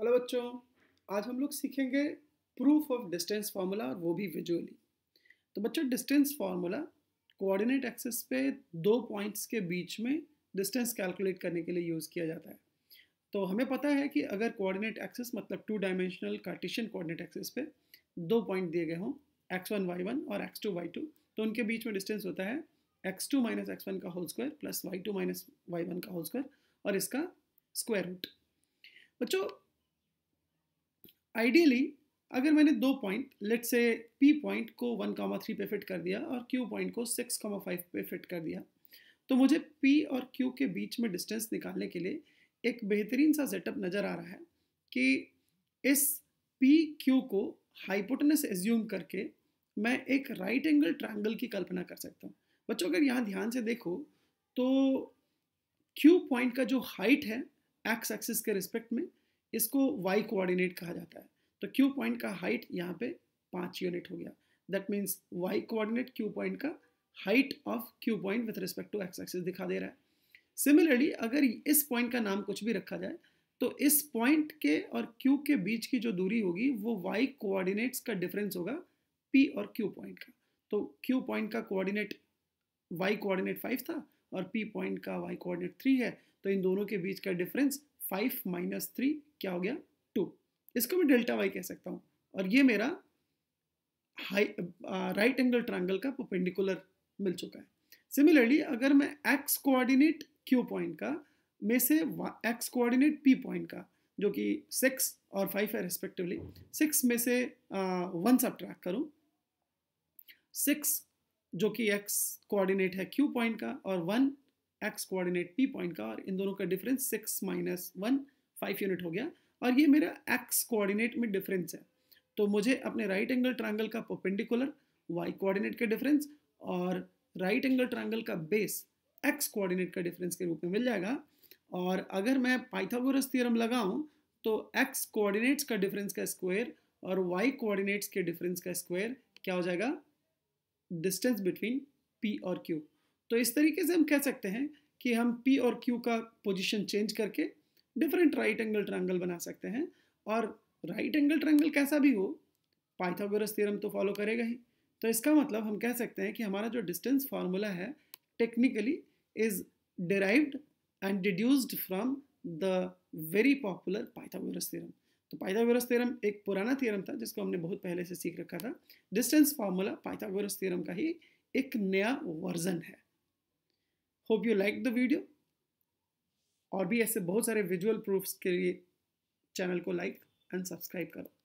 hello बच्चों आज हम लोग सीखेंगे प्रूफ ऑफ डिस्टेंस फार्मूला और वो भी विजुअली तो बच्चों डिस्टेंस फार्मूला कोऑर्डिनेट एक्सेस पे दो पॉइंट्स के बीच में डिस्टेंस कैलकुलेट करने के लिए यूज़ किया जाता है तो हमें पता है कि अगर कोऑर्डिनेट एक्सेस मतलब two dimensional Cartesian coordinate axes पे दो पॉइंट दिए गए हों एक्स वन वाई वन और एक्स टू वाई टू तो उनके बीच में डिस्टेंस होता है x two minus x one का whole square plus y two minus y one का होल स्क्वायर और इसका स्क्वायर रूट बच्चों आइडियली अगर मैंने दो point let say P point को वन कामा थ्री पे फिट कर दिया और क्यू पॉइंट को सिक्स कामा फाइव पे फिट कर दिया तो मुझे पी और क्यू के बीच में डिस्टेंस निकालने के लिए एक बेहतरीन सा सेटअप नज़र आ रहा है कि इस पी क्यू को हाइपोटनस एज्यूम करके मैं एक राइट एंगल ट्रायंगल की कल्पना कर सकता हूँ बच्चों अगर यहाँ ध्यान से देखो तो क्यू पॉइंट का जो हाइट है एक्स एक्सिस के रिस्पेक्ट में इसको वाई कोऑर्डिनेट कहा जाता है तो क्यू पॉइंट का हाइट यहाँ पे पाँच यूनिट हो गया that means y coordinate Q point का height of Q point with respect to x axis दिखा दे रहा है सिमिलरली अगर इस पॉइंट का नाम कुछ भी रखा जाए तो इस पॉइंट के और क्यू के बीच की जो दूरी होगी वो वाई कोऑर्डिनेट्स का डिफरेंस होगा पी और क्यू पॉइंट का तो क्यू पॉइंट का कोऑर्डिनेट वाई कोऑर्डिनेट फाइव था और पी पॉइंट का वाई कोऑर्डिनेट थ्री है तो इन दोनों के बीच का डिफरेंस फाइव माइनस थ्री क्या हो गया टू इसको मैं डेल्टा वाई कह सकता हूँ और ये मेरा हाई राइट एंगल ट्रायंगल का पोपेंडिकुलर मिल चुका है सिमिलरली अगर मैं एक्स कोऑर्डिनेट क्यू पॉइंट का में से एक्स कोऑर्डिनेट पी पॉइंट का जो कि सिक्स और फाइव है रेस्पेक्टिवली सिक्स में से वन सब ट्रैक करूँ सिक्स जो कि एक्स कोऑर्डिनेट है क्यू पॉइंट का और one x coordinate P point का और इन दोनों का difference six minus one five unit हो गया और ये मेरा एक्स कोऑर्डिनेट में डिफरेंस है तो मुझे अपने राइट एंगल ट्रायंगल का पोपेंडिकुलर वाई कोऑर्डिनेट का डिफरेंस और राइट एंगल ट्रायंगल का बेस एक्स कोऑर्डिनेट का डिफरेंस के रूप में मिल जाएगा और अगर मैं पाइथागोरस थ्योरम लगाऊं तो एक्स कोऑर्डिनेट्स का डिफरेंस का स्क्वायर और वाई कोऑर्डिनेट्स के डिफरेंस का स्क्वायर क्या हो जाएगा डिस्टेंस बिटवीन पी और क्यू तो इस तरीके से हम कह सकते हैं कि हम P और Q का पोजीशन चेंज करके डिफरेंट राइट एंगल ट्रायंगल बना सकते हैं और राइट एंगल ट्रायंगल कैसा भी हो पाइथागोरस थ्योरम तो फॉलो करेगा ही तो इसका मतलब हम कह सकते हैं कि हमारा जो डिस्टेंस फार्मूला है technically is derived and deduced from the very popular Pythagoras theorem तो पाइथागोरस थ्योरम एक पुराना थ्योरम था जिसको हमने बहुत पहले से सीख रखा था डिस्टेंस फार्मूला पाइथागोरस थ्योरम का ही एक नया वर्जन है hope you like the video और भी ऐसे बहुत सारे विजुअल प्रूफ्स के लिए चैनल को लाइक एंड सब्सक्राइब करो